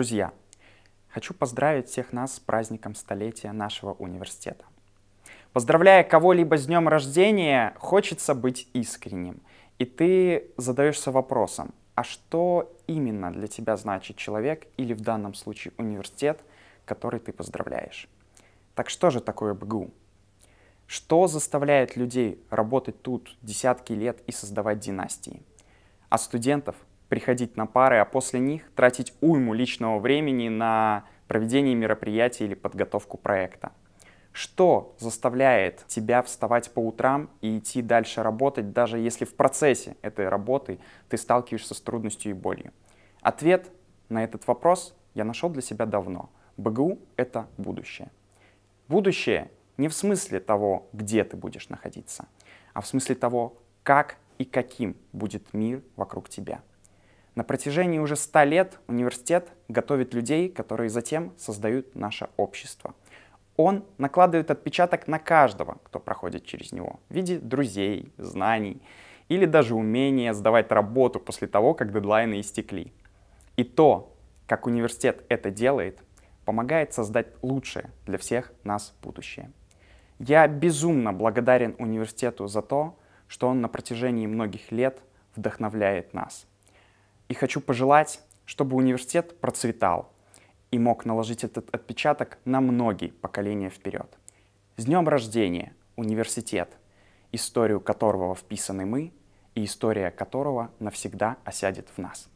Друзья, хочу поздравить всех нас с праздником столетия нашего университета. Поздравляя кого-либо с днем рождения, хочется быть искренним. И ты задаешься вопросом, а что именно для тебя значит человек или в данном случае университет, который ты поздравляешь? Так что же такое БГУ? Что заставляет людей работать тут десятки лет и создавать династии? А студентов приходить на пары, а после них тратить уйму личного времени на проведение мероприятий или подготовку проекта. Что заставляет тебя вставать по утрам и идти дальше работать, даже если в процессе этой работы ты сталкиваешься с трудностью и болью? Ответ на этот вопрос я нашел для себя давно. БГУ — это будущее. Будущее не в смысле того, где ты будешь находиться, а в смысле того, как и каким будет мир вокруг тебя. На протяжении уже 100 лет университет готовит людей, которые затем создают наше общество. Он накладывает отпечаток на каждого, кто проходит через него, в виде друзей, знаний или даже умения сдавать работу после того, как дедлайны истекли. И то, как университет это делает, помогает создать лучшее для всех нас будущее. Я безумно благодарен университету за то, что он на протяжении многих лет вдохновляет нас. И хочу пожелать, чтобы университет процветал и мог наложить этот отпечаток на многие поколения вперед. С днем рождения, университет, историю которого вписаны мы и история которого навсегда осядет в нас.